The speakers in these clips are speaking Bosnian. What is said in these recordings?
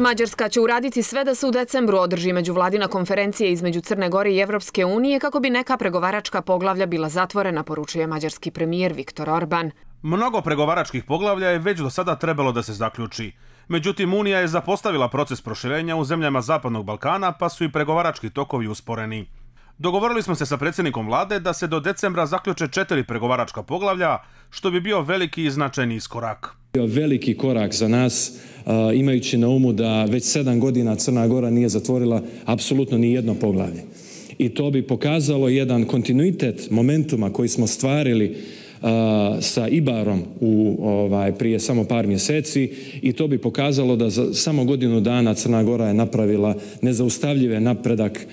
Mađarska će uraditi sve da se u decembru održi među vladina konferencije između Crne Gore i Evropske unije kako bi neka pregovaračka poglavlja bila zatvorena, poručuje mađarski premijer Viktor Orban. Mnogo pregovaračkih poglavlja je već do sada trebalo da se zaključi. Međutim, Unija je zapostavila proces proširenja u zemljama Zapadnog Balkana, pa su i pregovarački tokovi usporeni. Dogovorili smo se sa predsjednikom vlade da se do decembra zaključe četiri pregovaračka poglavlja, što bi bio veliki i značajni iskorak bio veliki korak za nas imajući na umu da već sedam godina Crna Gora nije zatvorila apsolutno ni jedno poglavlje. I to bi pokazalo jedan kontinuitet momentuma koji smo stvarili sa Ibarom u, ovaj, prije samo par mjeseci i to bi pokazalo da za samo godinu dana Crna Gora je napravila nezaustavljive napredak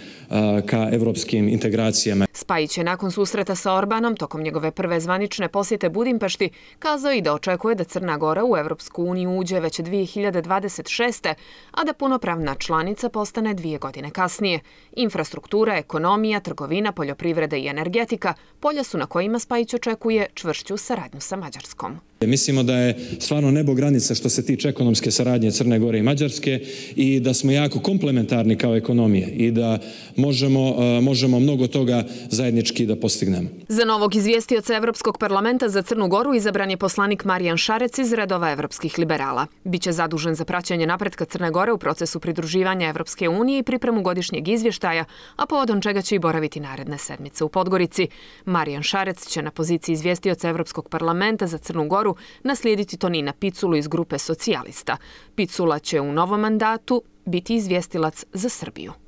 ka evropskim integracijama. Spajić je nakon susreta sa Orbanom tokom njegove prve zvanične posjete Budimpešti kazao i da očekuje da Crna Gora u Evropsku uniju uđe već 2026. a da punopravna članica postane dvije godine kasnije. Infrastruktura, ekonomija, trgovina, poljoprivreda i energetika polja su na kojima Spajić očekuje čvršću saradnju sa Mađarskom. Mislimo da je stvarno nebo granica što se tiče ekonomske saradnje Crne Gore i Mađarske i da smo jako komplementarni kao ekonomije i da možemo, e, možemo mnogo toga zajednički da postignemo. Za novog izvijestioca Evropskog parlamenta za Crnu Goru izabran je poslanik Marijan Šarec iz redova evropskih liberala. Biće zadužen za praćanje napretka Crne Gore u procesu pridruživanja Evropske unije i pripremu godišnjeg izvještaja, a povodom čega će i boraviti naredne sedmice u Podgorici. Marijan Šarec će na poziciji izvijestioca Evropskog parlamenta za Crnu Goru izboru naslijediti Tonina Piculu iz grupe socijalista. Picula će u novom mandatu biti izvjestilac za Srbiju.